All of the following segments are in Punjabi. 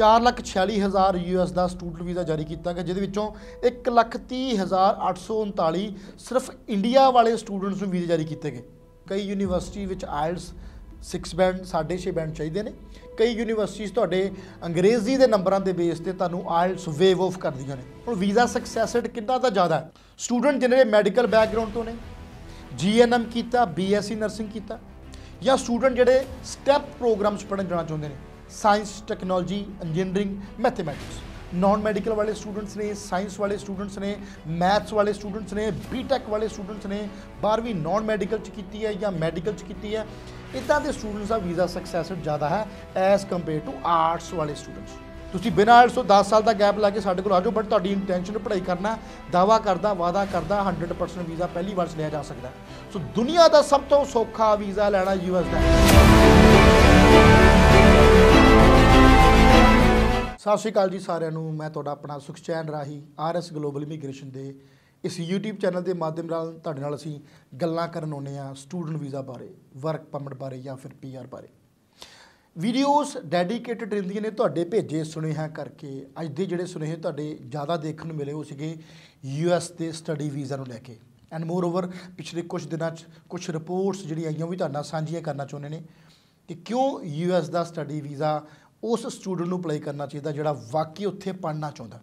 4,46,000 ਯੂਐਸ ਦਾ ਸਟੂਡੈਂਟ ਵੀਜ਼ਾ ਜਾਰੀ ਕੀਤਾ ਗਿਆ ਜਿਹਦੇ ਵਿੱਚੋਂ 1,30,839 ਸਿਰਫ ਇੰਡੀਆ ਵਾਲੇ ਸਟੂਡੈਂਟਸ ਨੂੰ ਵੀਜ਼ੇ ਜਾਰੀ ਕੀਤੇ ਗਏ ਕਈ ਯੂਨੀਵਰਸਿਟੀ ਵਿੱਚ ਆਇਲਸ 6 ਬੈਂਡ 6.5 ਬੈਂਡ ਚਾਹੀਦੇ ਨੇ ਕਈ ਯੂਨੀਵਰਸਿਟੀਆਂ ਤੁਹਾਡੇ ਅੰਗਰੇਜ਼ੀ ਦੇ ਨੰਬਰਾਂ ਦੇ ਬੇਸ ਤੇ ਤੁਹਾਨੂੰ ਆਇਲਸ ਵੇਵ ਆਫ ਕਰਦੀਆਂ ਨੇ ਹੁਣ ਵੀਜ਼ਾ ਸਕਸੈਸ ਰੇਟ ਕਿੰਨਾ ਦਾ ਜ਼ਿਆਦਾ ਹੈ ਸਟੂਡੈਂਟ ਜਿਹਨੇ ਮੈਡੀਕਲ ਬੈਕਗ੍ਰਾਉਂਡ ਤੋਂ ਨੇ ਜੀਐਨਐਮ ਕੀਤਾ ਬੀਐਸਸੀ ਨਰਸਿੰਗ e ਕੀਤਾ ਜਾਂ ਸਟੂਡੈਂਟ ਜਿਹੜੇ ਸਟੈਪ ਪ੍ਰੋਗਰਾਮਸ ਪੜਨ ਜਾਣਾ ਚਾਹੁੰਦੇ ਨੇ science technology engineering mathematics non medical ਵਾਲੇ ਸਟੂਡੈਂਟਸ ਨੇ ਸਾਇੰਸ ਵਾਲੇ ਸਟੂਡੈਂਟਸ ਨੇ ਮੈਥਸ ਵਾਲੇ ਸਟੂਡੈਂਟਸ ਨੇ ਬੀਟੈਕ ਵਾਲੇ ਸਟੂਡੈਂਟਸ ਨੇ 12ਵੀਂ ਨਾਨ ਮੈਡੀਕਲ ਚ ਕੀਤੀ ਹੈ ਜਾਂ ਮੈਡੀਕਲ ਚ ਕੀਤੀ ਹੈ ਇਦਾਂ ਦੇ ਸਟੂਡੈਂਟਸ ਦਾ ਵੀਜ਼ਾ ਸਕਸੈਸ ਰੇਟ ਜ਼ਿਆਦਾ ਹੈ ਐਸ ਕੰਪੇਅਰ ਟੂ ਆਰਟਸ ਵਾਲੇ ਸਟੂਡੈਂਟਸ ਤੁਸੀਂ ਬਿਨਾਂ ਆਰਟਸ ਤੋਂ 10 ਸਾਲ ਦਾ ਗੈਪ ਲਾ ਕੇ ਸਾਡੇ ਕੋਲ ਆ ਜਾਓ ਬਟ ਤੁਹਾਡੀ ਇੰਟੈਂਸ਼ਨ ਪੜ੍ਹਾਈ ਕਰਨਾ ਦਾਵਾ ਕਰਦਾ ਵਾਦਾ ਕਰਦਾ 100% ਵੀਜ਼ਾ ਪਹਿਲੀ ਵਾਰ ਲਿਆ ਜਾ ਸਕਦਾ ਸੋ ਦੁਨੀਆ ਦਾ ਸਭ ਤੋਂ ਸੌਖਾ ਵੀਜ਼ਾ ਲੈਣਾ ਯੂਐਸ ਦਾ ਸਤਿ ਸ਼੍ਰੀ ਅਕਾਲ ਜੀ ਸਾਰਿਆਂ ਨੂੰ ਮੈਂ ਤੁਹਾਡਾ ਆਪਣਾ ਸੁਖਚੈਨ ਰਾਹੀ ਆਰਐਸ ਗਲੋਬਲ ਇਮੀਗ੍ਰੇਸ਼ਨ ਦੇ ਇਸ YouTube ਚੈਨਲ ਦੇ ਮਾਧਿਅਮ ਨਾਲ ਤੁਹਾਡੇ ਨਾਲ ਅਸੀਂ ਗੱਲਾਂ ਕਰਨ ਆਉਨੇ ਆ ਸਟੂਡੈਂਟ ਵੀਜ਼ਾ ਬਾਰੇ ਵਰਕ ਪਰਮਿਟ ਬਾਰੇ ਜਾਂ ਫਿਰ ਪੀਆਰ ਬਾਰੇ ਵੀਡੀਓਜ਼ ਡੈਡੀਕੇਟਡ ਰਹਿੰਦੀਆਂ ਨੇ ਤੁਹਾਡੇ ਭੇਜੇ ਸੁਨੇਹਾ ਕਰਕੇ ਅੱਜ ਦੇ ਜਿਹੜੇ ਸੁਨੇਹੇ ਤੁਹਾਡੇ ਜ਼ਿਆਦਾ ਦੇਖਣ ਨੂੰ ਮਿਲੇ ਹੋ ਸੀਗੇ ਯੂਐਸ ਦੇ ਸਟੱਡੀ ਵੀਜ਼ਾ ਨੂੰ ਲੈ ਕੇ ਐਂਡ ਮੋਰ ਓਵਰ ਪਿਛਲੇ ਕੁਝ ਦਿਨਾਂ 'ਚ ਕੁਝ ਰਿਪੋਰਟਸ ਜਿਹੜੀਆਂ ਆਈਆਂ ਉਹ ਵੀ ਤੁਹਾਡੇ ਨਾਲ ਸਾਂਝੀਆਂ ਕਰਨਾ ਚਾਹੁੰਦੇ ਨੇ ਕਿ ਕਿਉਂ ਯੂਐਸ ਦਾ ਸਟੱਡੀ ਵੀਜ਼ਾ ਉਸ ਸਟੂਡੈਂਟ ਨੂੰ ਅਪਲਾਈ ਕਰਨਾ ਚਾਹੀਦਾ ਜਿਹੜਾ ਵਾਕਈ ਉੱਥੇ ਪੜ੍ਹਨਾ ਚਾਹੁੰਦਾ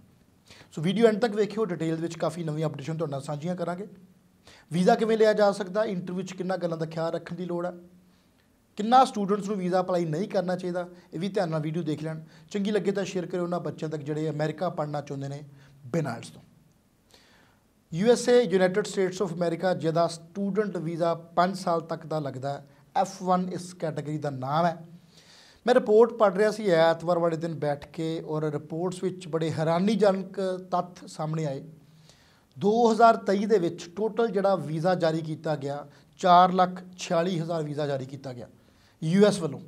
ਸੋ ਵੀਡੀਓ ਐਂਡ ਤੱਕ ਵੇਖਿਓ ਡਿਟੇਲ ਵਿੱਚ ਕਾਫੀ ਨਵੀਂ ਅਪਡੇਸ਼ਨ ਤੁਹਾਡੇ ਨਾਲ ਸਾਂਝੀਆਂ ਕਰਾਂਗੇ ਵੀਜ਼ਾ ਕਿਵੇਂ ਲਿਆ ਜਾ ਸਕਦਾ ਇੰਟਰਵਿਊ ਵਿੱਚ ਕਿੰਨਾ ਗੱਲਾਂ ਦਾ ਖਿਆਲ ਰੱਖਣ ਦੀ ਲੋੜ ਹੈ ਕਿੰਨਾ ਸਟੂਡੈਂਟਸ ਨੂੰ ਵੀਜ਼ਾ ਅਪਲਾਈ ਨਹੀਂ ਕਰਨਾ ਚਾਹੀਦਾ ਇਹ ਵੀ ਧਿਆਨ ਨਾਲ ਵੀਡੀਓ ਦੇਖ ਲੈਣ ਚੰਗੀ ਲੱਗੇ ਤਾਂ ਸ਼ੇਅਰ ਕਰਿਓ ਉਹਨਾਂ ਬੱਚਿਆਂ ਤੱਕ ਜਿਹੜੇ ਅਮਰੀਕਾ ਪੜ੍ਹਨਾ ਚਾਹੁੰਦੇ ਨੇ ਬਿਨਾਲਸ ਤੋਂ USA United States of America ਜਿਹਦਾ ਸਟੂਡੈਂਟ ਵੀਜ਼ਾ 5 ਸਾਲ ਤੱਕ ਦਾ ਲੱਗਦਾ 1 ਇਸ ਕੈਟਾਗਰੀ ਦਾ ਨਾਮ ਹੈ ਮੈਂ ਰਿਪੋਰਟ ਪੜ੍ਹ ਰਿਹਾ ਸੀ ਐਤਵਾਰ ਵਾਲੇ ਦਿਨ ਬੈਠ ਕੇ ਔਰ ਰਿਪੋਰਟਸ ਵਿੱਚ ਬੜੇ ਹੈਰਾਨੀਜਨਕ ਤੱਥ ਸਾਹਮਣੇ ਆਏ 2023 ਦੇ ਵਿੱਚ ਟੋਟਲ ਜਿਹੜਾ ਵੀਜ਼ਾ ਜਾਰੀ ਕੀਤਾ ਗਿਆ 446000 ਵੀਜ਼ਾ ਜਾਰੀ ਕੀਤਾ ਗਿਆ ਯੂਐਸ ਵੱਲੋਂ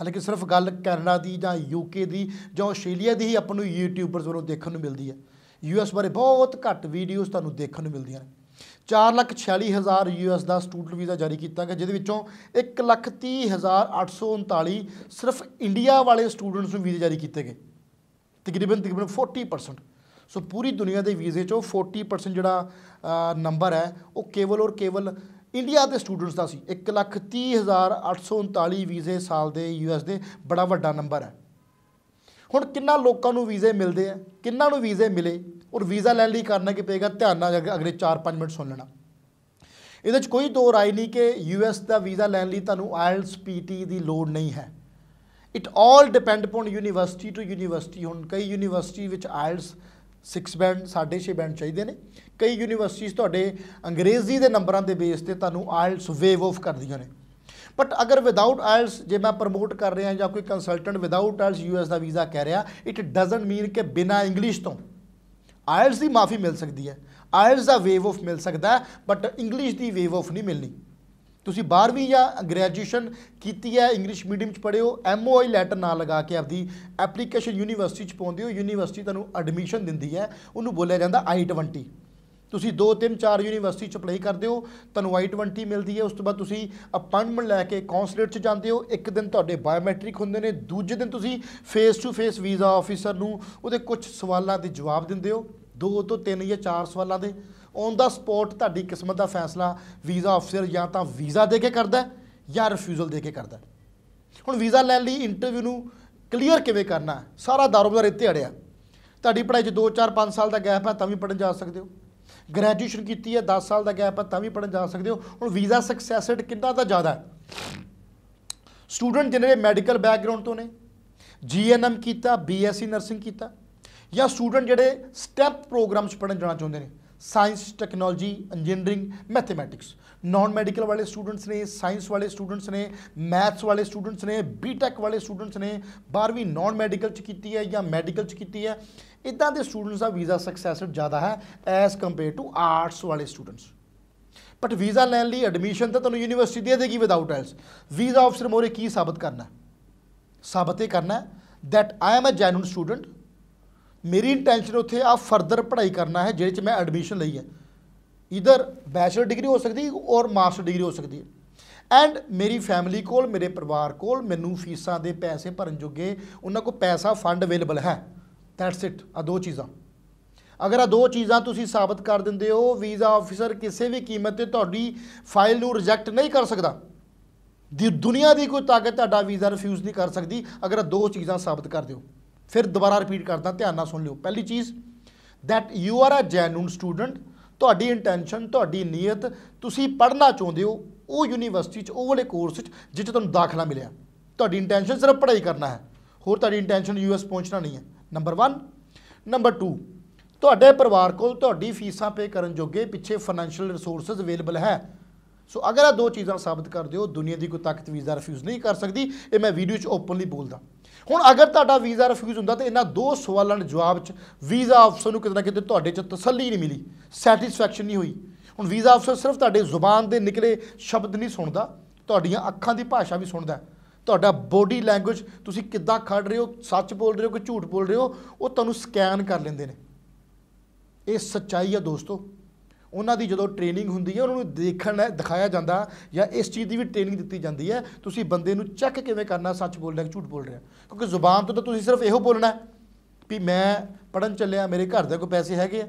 ਹਾਲਾਂਕਿ ਸਿਰਫ ਗੱਲ ਕੈਨੇਡਾ ਦੀ ਜਾਂ ਯੂਕੇ ਦੀ ਜਾਂ ਆਸਟ੍ਰੇਲੀਆ ਦੀ ਹੀ ਆਪਾਂ ਨੂੰ ਯੂਟਿਊਬਰਸ ਵੱਲੋਂ ਦੇਖਣ ਨੂੰ ਮਿਲਦੀ ਹੈ ਯੂਐਸ ਬਾਰੇ ਬਹੁਤ ਘੱਟ ਵੀਡੀਓਜ਼ ਤੁਹਾਨੂੰ ਦੇਖਣ ਨੂੰ ਮਿਲਦੀਆਂ ਨੇ 4,46,000 ਯੂਐਸ ਦਾ ਸਟੂਡੈਂਟ ਵੀਜ਼ਾ ਜਾਰੀ ਕੀਤਾ ਗਿਆ ਜਿਹਦੇ ਵਿੱਚੋਂ 1,30,839 ਸਿਰਫ ਇੰਡੀਆ ਵਾਲੇ ਸਟੂਡੈਂਟਸ ਨੂੰ ਵੀਜ਼ੇ ਜਾਰੀ ਕੀਤੇ ਗਏ ਤਕਰੀਬਨ ਤਕਰੀਬਨ 40% ਸੋ ਪੂਰੀ ਦੁਨੀਆ ਦੇ ਵੀਜ਼ੇ ਚੋਂ 40% ਜਿਹੜਾ ਨੰਬਰ ਹੈ ਉਹ ਕੇਵਲ ਔਰ ਕੇਵਲ ਇੰਡੀਆ ਦੇ ਸਟੂਡੈਂਟਸ ਦਾ ਸੀ 130839 ਵੀਜ਼ੇ ਸਾਲ ਦੇ ਯੂਐਸ ਦੇ ਬੜਾ ਵੱਡਾ ਨੰਬਰ ਹੈ ਹੁਣ ਕਿੰਨਾ ਲੋਕਾਂ ਨੂੰ ਵੀਜ਼ੇ ਮਿਲਦੇ ਆ ਕਿੰਨਾ ਨੂੰ ਵੀਜ਼ੇ ਮਿਲੇ ਔਰ ਵੀਜ਼ਾ ਲੈਣ ਲਈ ਕਰਨਾ ਕੀ ਪਏਗਾ ਧਿਆਨ ਨਾਲ ਅਗਲੇ 4-5 ਮਿੰਟ ਸੁਣ ਲੈਣਾ ਇਹਦੇ ਵਿੱਚ ਕੋਈ ਦੋ ਰਾਏ ਨਹੀਂ ਕਿ ਯੂਐਸ ਦਾ ਵੀਜ਼ਾ ਲੈਣ ਲਈ ਤੁਹਾਨੂੰ ਆਇਲਸ ਪੀਟੀ ਦੀ ਲੋੜ ਨਹੀਂ ਹੈ it all depend upon university to university ਹੁਣ ਕਈ ਯੂਨੀਵਰਸਿਟੀ ਵਿੱਚ ਆਇਲਸ 6 ਬੈਂਡ 6.5 ਬੈਂਡ ਚਾਹੀਦੇ ਨੇ ਕਈ ਯੂਨੀਵਰਸਿਟੀਆਂ ਤੁਹਾਡੇ ਅੰਗਰੇਜ਼ੀ ਦੇ ਨੰਬਰਾਂ ਦੇ ਬੇਸ ਤੇ ਤੁਹਾਨੂੰ ਆਇਲਸ ਵੇਵ ਆਫ ਕਰਦੀਆਂ ਨੇ ਬਟ ਅਗਰ ਵਿਦਆਊਟ ਆਇਲਸ ਜੇ ਮੈਂ ਪ੍ਰਮੋਟ ਕਰ ਰਿਹਾ ਜਾਂ ਕੋਈ ਕੰਸਲਟੈਂਟ ਵਿਦਆਊਟ ਆਇਲਸ ਯੂਐਸ ਦਾ ਵੀਜ਼ਾ ਕਹਿ ਰਿਹਾ ਇਟ ਡਸਨਟ ਮੀਨ ਕਿ ਬਿਨਾ ਇੰਗਲਿਸ਼ ਤੋਂ ਆਇਲਸ ਦੀ ਮਾਫੀ ਮਿਲ ਸਕਦੀ ਹੈ ਆਇਲਸ ਦਾ ਵੇਵ ਆਫ ਮਿਲ ਸਕਦਾ ਬਟ ਇੰਗਲਿਸ਼ ਦੀ ਵੇਵ ਆਫ ਨਹੀਂ ਮਿਲਣੀ ਤੁਸੀਂ 12ਵੀਂ ਜਾਂ ਗ੍ਰੈਜੂਏਸ਼ਨ ਕੀਤੀ ਹੈ ਇੰਗਲਿਸ਼ ਮੀਡੀਅਮ ਚ ਪੜ੍ਹਿਓ ਐਮਓਆਈ ਲੈਟਰ ਨਾਲ ਲਗਾ ਕੇ ਆਪਦੀ ਐਪਲੀਕੇਸ਼ਨ ਯੂਨੀਵਰਸਿਟੀ ਚ ਪਾਉਂਦੇ ਹੋ ਯੂਨੀਵਰਸਿਟੀ ਤੁਹਾਨੂੰ ਐਡਮਿਸ਼ਨ ਦਿੰਦੀ ਹੈ ਉਹਨੂੰ ਬੋਲਿਆ ਜਾਂਦਾ ਆਈ20 ਤੁਸੀਂ 2 3 4 ਯੂਨੀਵਰਸਿਟੀ ਚ ਅਪਲਾਈ ਕਰਦੇ ਹੋ ਤੁਹਾਨੂੰ I20 ਮਿਲਦੀ ਹੈ ਉਸ ਤੋਂ ਬਾਅਦ ਤੁਸੀਂ ਅਪਾਇੰਟਮੈਂਟ ਲੈ ਕੇ ਕੌਂਸਲੇਟ ਚ ਜਾਂਦੇ ਹੋ ਇੱਕ ਦਿਨ ਤੁਹਾਡੇ ਬਾਇਓਮੈਟ੍ਰਿਕ ਹੁੰਦੇ ਨੇ ਦੂਜੇ ਦਿਨ ਤੁਸੀਂ face to face visa officer ਨੂੰ ਉਹਦੇ ਕੁਝ ਸਵਾਲਾਂ ਦੇ ਜਵਾਬ ਦਿੰਦੇ ਹੋ ਦੋ ਤੋਂ ਤਿੰਨ ਜਾਂ ਚਾਰ ਸਵਾਲਾਂ ਦੇ ਔਨ ਦਾ ਸਪੋਰਟ ਤੁਹਾਡੀ ਕਿਸਮਤ ਦਾ ਫੈਸਲਾ ਵੀਜ਼ਾ ਆਫੀਸਰ ਜਾਂ ਤਾਂ ਵੀਜ਼ਾ ਦੇ ਕੇ ਕਰਦਾ ਜਾਂ ਰਿਫਿਊਜ਼ਲ ਦੇ ਕੇ ਕਰਦਾ ਹੁਣ ਵੀਜ਼ਾ ਲੈਣ ਲਈ ਇੰਟਰਵਿਊ ਨੂੰ ਕਲੀਅਰ ਕਿਵੇਂ ਕਰਨਾ ਸਾਰਾ ਦਾਰੋਬਦਾਰ ਇੱਥੇ ਅੜਿਆ ਤੁਹਾਡੀ ਪੜ੍ਹਾਈ 'ਚ 2 4 5 ਸਾਲ ਦਾ ਗੈਪ ਹੈ ਤਾਂ ਵੀ ਪੜਨ ਜਾ ਸਕਦੇ ਹੋ ਗ੍ਰੈਜੂਏਸ਼ਨ ਕੀਤੀ ਹੈ 10 ਸਾਲ ਦਾ ਗੈਪ ਹੈ ਤਾਂ ਵੀ ਪੜਨ ਜਾ ਸਕਦੇ ਹੋ ਹੁਣ ਵੀਜ਼ਾ ਸਕਸੈਸ ਰੇਟ ਕਿੰਨਾ ਦਾ ਜ਼ਿਆਦਾ ਹੈ ਸਟੂਡੈਂਟ ਜਿਹੜੇ ਮੈਡੀਕਲ ਬੈਕਗ੍ਰਾਉਂਡ ਤੋਂ ਨੇ ਜੀਐਨਐਮ ਕੀਤਾ ਬੀਐਸਸੀ ਨਰਸਿੰਗ ਕੀਤਾ ਜਾਂ ਸਟੂਡੈਂਟ ਜਿਹੜੇ ਸਟੈਪ ਪ੍ਰੋਗਰਾਮਸ ਪੜਨ ਜਾਣਾ ਚਾਹੁੰਦੇ ਨੇ science technology engineering mathematics non medical ਵਾਲੇ ਸਟੂਡੈਂਟਸ ਨੇ ਸਾਇੰਸ ਵਾਲੇ ਸਟੂਡੈਂਟਸ ਨੇ ਮੈਥਸ ਵਾਲੇ ਸਟੂਡੈਂਟਸ ਨੇ ਬੀਟੈਕ ਵਾਲੇ ਸਟੂਡੈਂਟਸ ਨੇ 12ਵੀਂ ਨਾਨ ਮੈਡੀਕਲ ਚ ਕੀਤੀ ਹੈ ਜਾਂ ਮੈਡੀਕਲ ਚ ਕੀਤੀ ਹੈ ਇਦਾਂ ਦੇ ਸਟੂਡੈਂਟਸ ਦਾ ਵੀਜ਼ਾ ਸਕਸੈਸ ਰੇਟ ਜ਼ਿਆਦਾ ਹੈ ਐਸ ਕੰਪੇਅਰ ਟੂ ਆਰਟਸ ਵਾਲੇ ਸਟੂਡੈਂਟਸ ਬਟ ਵੀਜ਼ਾ ਲੈਣ ਲਈ ਐਡਮਿਸ਼ਨ ਤਾਂ ਤੁਹਾਨੂੰ ਯੂਨੀਵਰਸਿਟੀ ਦੇ ਦੇਗੀ ਵਿਦਆਊਟ ਐਲਸ ਵੀਜ਼ਾ ਆਫਸਰ ਮੋਰੇ ਕੀ ਸਾਬਤ ਕਰਨਾ ਸਾਬਤ ਇਹ ਕਰਨਾ that I am a genuine student ਮੇਰੀ ਇੰਟੈਂਸ਼ਨ ਉੱਥੇ ਆ ਫਰਦਰ ਪੜ੍ਹਾਈ ਕਰਨਾ ਹੈ ਜਿਹਦੇ ਚ ਮੈਂ ਐਡਮਿਸ਼ਨ ਲਈ ਹੈ ਇਧਰ ਬੈਚਲਰ ਡਿਗਰੀ ਹੋ ਸਕਦੀ ਹੈ ਔਰ ਮਾਸਟਰ ਡਿਗਰੀ ਹੋ ਸਕਦੀ ਹੈ ਐਂਡ ਮੇਰੀ ਫੈਮਿਲੀ ਕੋਲ ਮੇਰੇ ਪਰਿਵਾਰ ਕੋਲ ਮੈਨੂੰ ਫੀਸਾਂ ਦੇ ਪੈਸੇ ਭਰਨ ਜੋਗੇ ਉਹਨਾਂ ਕੋਲ ਪੈਸਾ ਫੰਡ ਅਵੇਲੇਬਲ ਹੈ ਦੈਟਸ ਇਟ ਆ ਦੋ ਚੀਜ਼ਾਂ ਅਗਰ ਆ ਦੋ ਚੀਜ਼ਾਂ ਤੁਸੀਂ ਸਾਬਤ ਕਰ ਦਿੰਦੇ ਹੋ ਵੀਜ਼ਾ ਆਫੀਸਰ ਕਿਸੇ ਵੀ ਕੀਮਤ ਤੇ ਤੁਹਾਡੀ ਫਾਈਲ ਨੂੰ ਰਿਜੈਕਟ ਨਹੀਂ ਕਰ ਸਕਦਾ ਦੀ ਦੁਨੀਆ ਦੀ ਕੋਈ ਤਾਕਤ ਤੁਹਾਡਾ ਵੀਜ਼ਾ ਰਿਫਿਊਜ਼ ਨਹੀਂ ਕਰ ਸਕਦੀ ਅਗਰ ਆ ਦੋ ਚੀਜ਼ਾਂ ਸਾਬਤ ਕਰ ਦਿਓ ਫਿਰ ਦੁਬਾਰਾ ਰਿਪੀਟ ਕਰਦਾ ਧਿਆਨ ਨਾਲ ਸੁਣ ਲਿਓ ਪਹਿਲੀ ਚੀਜ਼ that you are a genuine student ਤੁਹਾਡੀ ਇੰਟੈਂਸ਼ਨ ਤੁਹਾਡੀ ਨੀਅਤ ਤੁਸੀਂ ਪੜ੍ਹਨਾ ਚਾਹੁੰਦੇ ਹੋ ਉਹ ਯੂਨੀਵਰਸਿਟੀ 'ਚ ਉਹ ਵਾਲੇ ਕੋਰਸ 'ਚ ਜਿੱਥੇ ਤੁਹਾਨੂੰ ਦਾਖਲਾ ਮਿਲਿਆ ਤੁਹਾਡੀ ਇੰਟੈਂਸ਼ਨ ਸਿਰਫ ਪੜ੍ਹਾਈ ਕਰਨਾ ਹੈ ਹੋਰ ਤੁਹਾਡੀ ਇੰਟੈਂਸ਼ਨ ਯੂਐਸ ਪਹੁੰਚਣਾ ਨਹੀਂ ਹੈ ਨੰਬਰ 1 ਨੰਬਰ 2 ਤੁਹਾਡੇ ਪਰਿਵਾਰ ਕੋਲ ਤੁਹਾਡੀ ਫੀਸਾਂ ਪੇ ਕਰਨ ਜੋਗੇ ਪਿੱਛੇ ਫਾਈਨੈਂਸ਼ੀਅਲ ਰਿਸੋਰਸਸ ਅਵੇਲੇਬਲ ਹੈ ਸੋ ਅਗਰ ਆ ਦੋ ਚੀਜ਼ਾਂ ਸਾਬਤ ਕਰ ਦਿਓ ਦੁਨੀਆ ਦੀ ਕੋਈ ਤਾਕਤ ਵੀਜ਼ਾ ਰਿਫਿਊਜ਼ ਨਹੀਂ ਕਰ ਸਕਦੀ ਇਹ ਮੈਂ ਵੀਡੀਓ 'ਚ ਓਪਨਲੀ ਬੋਲਦਾ ਹੁਣ ਅਗਰ ਤੁਹਾਡਾ ਵੀਜ਼ਾ ਰਿਫਿਊਜ਼ ਹੁੰਦਾ ਤੇ ਇਹਨਾਂ ਦੋ ਸਵਾਲਾਂ ਦੇ ਜਵਾਬ 'ਚ ਵੀਜ਼ਾ ਅਫਸਰ ਨੂੰ ਕਿਤੇ ਨਾ ਕਿਤੇ ਤੁਹਾਡੇ 'ਚ ਤਸੱਲੀ ਨਹੀਂ ਮਿਲੀ ਸੈਟੀਸਫੈਕਸ਼ਨ ਨਹੀਂ ਹੋਈ ਹੁਣ ਵੀਜ਼ਾ ਅਫਸਰ ਸਿਰਫ ਤੁਹਾਡੇ ਜ਼ੁਬਾਨ ਦੇ ਨਿਕਲੇ ਸ਼ਬਦ ਨਹੀਂ ਸੁਣਦਾ ਤੁਹਾਡੀਆਂ ਅੱਖਾਂ ਦੀ ਭਾਸ਼ਾ ਵੀ ਸੁਣਦਾ ਤੁਹਾਡਾ ਬੋਡੀ ਲੈਂਗੁਏਜ ਤੁਸੀਂ ਕਿੱਦਾਂ ਖੜ ਰਹੇ ਹੋ ਸੱਚ ਬੋਲ ਰਹੇ ਹੋ ਕਿ ਝੂਠ ਬੋਲ ਰਹੇ ਹੋ ਉਹ ਤੁਹਾਨੂੰ ਸਕੈਨ ਕਰ ਲੈਂਦੇ ਨੇ ਇਹ ਸੱਚਾਈ ਆ ਦੋਸਤੋ ਉਹਨਾਂ ਦੀ ਜਦੋਂ ਟ੍ਰੇਨਿੰਗ ਹੁੰਦੀ ਹੈ ਉਹਨਾਂ ਨੂੰ ਦੇਖਣ ਦਿਖਾਇਆ ਜਾਂਦਾ ਜਾਂ ਇਸ ਚੀਜ਼ ਦੀ ਵੀ ਟ੍ਰੇਨਿੰਗ ਦਿੱਤੀ ਜਾਂਦੀ ਹੈ ਤੁਸੀਂ ਬੰਦੇ ਨੂੰ ਚੈੱਕ ਕਿਵੇਂ ਕਰਨਾ ਸੱਚ ਬੋਲ ਰਿਹਾ ਕਿ ਝੂਠ ਬੋਲ ਰਿਹਾ ਕਿਉਂਕਿ ਜ਼ੁਬਾਨ ਤੋਂ ਤਾਂ ਤੁਸੀਂ ਸਿਰਫ ਇਹੋ ਬੋਲਣਾ ਵੀ ਮੈਂ ਪੜਨ ਚੱਲਿਆ ਮੇਰੇ ਘਰ ਦੇ ਕੋਲ ਪੈਸੇ ਹੈਗੇ ਆ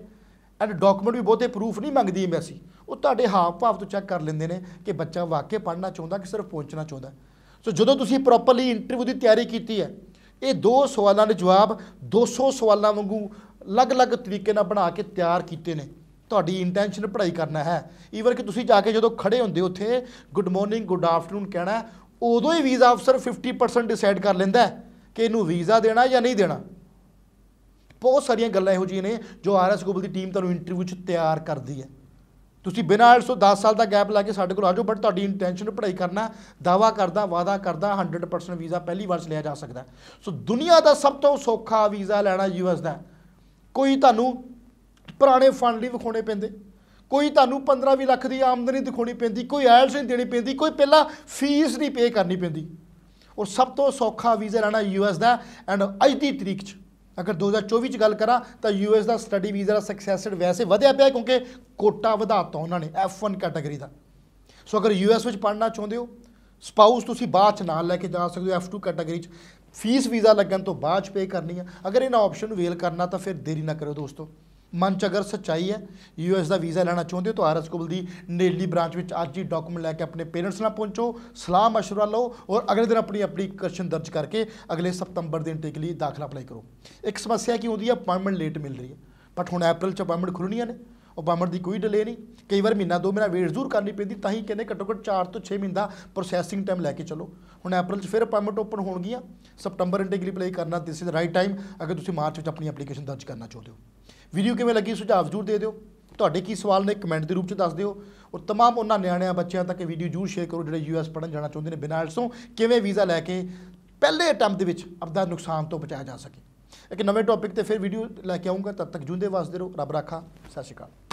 ਐਂਡ ਡਾਕੂਮੈਂਟ ਵੀ ਬਹੁਤੇ ਪ੍ਰੂਫ ਨਹੀਂ ਮੰਗਦੀ ਐਮਬੈਸੀ ਉਹ ਤੁਹਾਡੇ ਹਾਵ ਭਾਵ ਤੋਂ ਚੈੱਕ ਕਰ ਲੈਂਦੇ ਨੇ ਕਿ ਬੱਚਾ ਵਾਕਿਆ ਪੜਨਾ ਚਾਹੁੰਦਾ ਕਿ ਸਿਰਫ ਪਹੁੰਚਣਾ ਚਾਹੁੰਦਾ ਸੋ ਜਦੋਂ ਤੁਸੀਂ ਪ੍ਰੋਪਰਲੀ ਇੰਟਰਵਿਊ ਦੀ ਤਿਆਰੀ ਕੀਤੀ ਹੈ ਇਹ ਦੋ ਸਵਾਲਾਂ ਦੇ ਜਵਾਬ 200 ਸਵਾਲਾਂ ਵਾਂਗੂ ਅਲੱਗ-ਅਲੱਗ ਤਰੀਕੇ ਨਾਲ ਬਣਾ ਕੇ ਤਿਆਰ ਕੀਤੇ ਨੇ ਤੁਹਾਡੀ ਇੰਟੈਂਸ਼ਨ ਪੜ੍ਹਾਈ ਕਰਨਾ ਹੈ ਈਵਨ ਕਿ ਤੁਸੀਂ ਜਾ ਕੇ ਜਦੋਂ ਖੜੇ ਹੁੰਦੇ ਉੱਥੇ ਗੁੱਡ ਮਾਰਨਿੰਗ ਗੁੱਡ ਆਫਟਰਨੂਨ ਕਹਿਣਾ ਉਦੋਂ ਹੀ ਵੀਜ਼ਾ ਅਫਸਰ 50% ਡਿਸਾਈਡ ਕਰ ਲੈਂਦਾ ਕਿ ਇਹਨੂੰ ਵੀਜ਼ਾ ਦੇਣਾ ਜਾਂ ਨਹੀਂ ਦੇਣਾ ਬਹੁਤ ਸਾਰੀਆਂ ਗੱਲਾਂ ਇਹੋ ਜਿਹੀਆਂ ਨੇ ਜੋ ਆਰਐਸ ਗੋਬਲ ਦੀ ਟੀਮ ਤੁਹਾਨੂੰ ਇੰਟਰਵਿਊ 'ਚ ਤਿਆਰ ਕਰਦੀ ਹੈ ਤੁਸੀਂ ਬਿਨਾਂ 110 ਸਾਲ ਦਾ ਗੈਪ ਲਾ ਕੇ ਸਾਡੇ ਕੋਲ ਆ ਜਾਓ ਬਟ ਤੁਹਾਡੀ ਇੰਟੈਂਸ਼ਨ ਪੜ੍ਹਾਈ ਕਰਨਾ ਦਾਵਾ ਕਰਦਾ ਵਾਦਾ ਕਰਦਾ 100% ਵੀਜ਼ਾ ਪਹਿਲੀ ਵਾਰ ਲਿਆ ਜਾ ਸਕਦਾ ਸੋ ਦੁਨੀਆ ਦਾ ਸਭ ਤੋਂ ਸੌਖਾ ਵੀਜ਼ਾ ਲੈਣਾ ਯੂਐਸ ਦਾ ਕੋਈ ਤੁਹਾਨੂੰ ਪੁਰਾਣੇ ਫੰਡ ਨਹੀਂ ਵਿਖਾਉਣੇ ਪੈਂਦੇ ਕੋਈ ਤੁਹਾਨੂੰ 15-20 ਲੱਖ ਦੀ ਆਮਦਨੀ ਦਿਖਾਉਣੀ ਪੈਂਦੀ ਕੋਈ ਐਲਸ ਨਹੀਂ ਦੇਣੀ ਪੈਂਦੀ ਕੋਈ ਪਹਿਲਾਂ ਫੀਸ ਨਹੀਂ ਪੇ ਕਰਨੀ ਪੈਂਦੀ ਔਰ ਸਭ ਤੋਂ ਸੌਖਾ ਵੀਜ਼ਾ ਲੈਣਾ ਯੂਐਸ ਦਾ ਐਂਡ ਅੱਜ ਦੀ ਤਰੀਕ 'ਚ ਅਗਰ 2024 'ਚ ਗੱਲ ਕਰਾਂ ਤਾਂ ਯੂਐਸ ਦਾ ਸਟੱਡੀ ਵੀਜ਼ਾ ਦਾ ਸਕਸੈਸ ਰੇਟ ਵੈਸੇ ਵਧਿਆ ਪਿਆ ਕਿਉਂਕਿ ਕੋਟਾ ਵਧਾਤਾ ਉਹਨਾਂ ਨੇ F1 ਕੈਟਾਗਰੀ ਦਾ ਸੋ ਅਗਰ ਯੂਐਸ ਵਿੱਚ ਪੜ੍ਹਨਾ ਚਾਹੁੰਦੇ ਹੋ ਸਪਾਊਸ ਤੁਸੀਂ ਬਾਅਦ 'ਚ ਨਾਲ ਲੈ ਕੇ ਜਾ ਸਕਦੇ ਹੋ F2 ਕੈਟਾਗਰੀ 'ਚ ਫੀਸ ਵੀਜ਼ਾ ਲੱਗਣ ਤੋਂ ਬਾਅਦ 'ਚ ਪੇ ਕਰਨੀ ਆ ਅਗਰ ਇਹਨਾਂ ਆਪਸ਼ਨ ਨੂੰ ਵੇਲ ਕਰਨਾ ਤਾਂ ਫਿਰ ਦੇਰੀ ਨਾ ਕਰੋ ਦੋਸਤੋ ਮਨ ਚ ਅਗਰ ਸਚਾਈ ਹੈ ਯੂਐਸ ਦਾ ਵੀਜ਼ਾ ਲੈਣਾ ਚਾਹੁੰਦੇ ਹੋ ਤਾਂ ਆਰਐਸ ਕੋਬਲ ਦੀ ਨੇਲੀ ਬ੍ਰਾਂਚ ਵਿੱਚ ਅੱਜ ਹੀ ਡਾਕੂਮੈਂਟ ਲੈ ਕੇ ਆਪਣੇ ਪੇਰੈਂਟਸ ਨਾਲ ਪਹੁੰਚੋ ਸਲਾਹ مشورہ ਲਓ ਔਰ ਅਗਲੇ ਦਿਨ ਆਪਣੀ ਐਪਲੀਕੇਸ਼ਨ ਦਰਜ ਕਰਕੇ ਅਗਲੇ ਸਤੰਬਰ ਦੇ ਇੰਟੇਕ ਲਈ ਦਾਖਲਾ ਅਪਲਾਈ ਕਰੋ ਇੱਕ ਸਮੱਸਿਆ ਕੀ ਹੁੰਦੀ ਹੈ ਅਪਾਇੰਟਮੈਂਟ ਲੇਟ ਮਿਲ ਰਹੀ ਹੈ ਬਟ ਹੁਣ ਅਪ੍ਰੈਲ ਚ ਅਪਾਇੰਟਮੈਂਟ ਖੁੱਲਣੀਆਂ ਨੇ ਅਪਾਇੰਟਮੈਂਟ ਦੀ ਕੋਈ ਡਿਲੇ ਨਹੀਂ ਕਈ ਵਾਰ ਮਹੀਨਾ ਦੋ ਮਹੀਨਾ ਵੇਟ ਜ਼ਰੂਰ ਕਰਨੀ ਪੈਂਦੀ ਤਾਂ ਹੀ ਕਹਿੰਦੇ ਘੱਟੋ ਘੱਟ 4 ਤੋਂ 6 ਮਹੀਨਾ ਪ੍ਰੋਸੈਸਿੰਗ ਟਾਈਮ ਲੈ ਕੇ ਚਲੋ ਹੁਣ ਅਪ੍ਰੈਲ 'ਚ ਫਿਰ ਅਪਾਇੰਟਮੈਂਟ ਓਪਨ ਹੋਣਗੀਆਂ ਸਪਟੰਬਰ ਇੰਟੇਗਰੀ ਅਪਲਾਈ ਕਰਨਾ ਦਿਸ ਇਜ਼ ਰਾਈਟ ਟਾਈਮ ਅਗਰ ਤੁਸੀਂ ਮਾਰਚ ਵਿੱਚ ਆਪਣੀ ਐਪਲੀਕੇਸ਼ਨ ਦਰਜ ਕਰਨਾ ਚਾਹੁੰਦੇ ਹੋ ਵੀਡੀਓ ਕਿਵੇਂ ਲੱਗੀ ਸੁਝਾਅ ਜ਼ਰੂਰ ਦੇ ਦਿਓ ਤੁਹਾਡੇ ਕੀ ਸਵਾਲ ਨੇ ਕਮੈਂਟ ਦੇ ਰੂਪ ਚ ਦੱਸ ਦਿਓ ਔਰ तमाम ਉਹਨਾਂ ਨਿਆਣਿਆਂ ਬੱਚਿਆਂ ਤੱਕ ਇਹ ਵੀਡੀਓ ਜ਼ਰੂਰ ਸ਼ੇਅਰ ਕਰੋ ਜਿਹੜੇ ਯੂਐਸ ਪੜਨ ਜਾਣਾ ਚਾਹੁੰਦੇ ਨੇ ਬਿਨਾਂ ਐਲਸੋਂ ਕਿਵੇਂ ਵੀਜ਼ਾ ਲੈ ਕੇ ਪਹਿਲੇ ਅਟੈਂਪਟ ਦੇ ਵਿੱਚ ਆਪਦਾ ਨੁਕਸਾਨ ਤੋਂ ਬਚਾਇਆ ਜਾ ਸਕੇ ਇੱਕ ਨਵੇਂ ਟੌਪਿਕ ਤੇ ਫਿਰ ਵੀਡੀਓ ਲੈ ਕੇ ਆਉਂਗਾ ਤਦ ਤੱਕ ਜੁੰਦੇ ਵਾਸਤੇ ਰਹੋ ਰੱਬ ਰਾਖਾ ਸਤਿ ਸ਼੍ਰੀ ਅਕਾਲ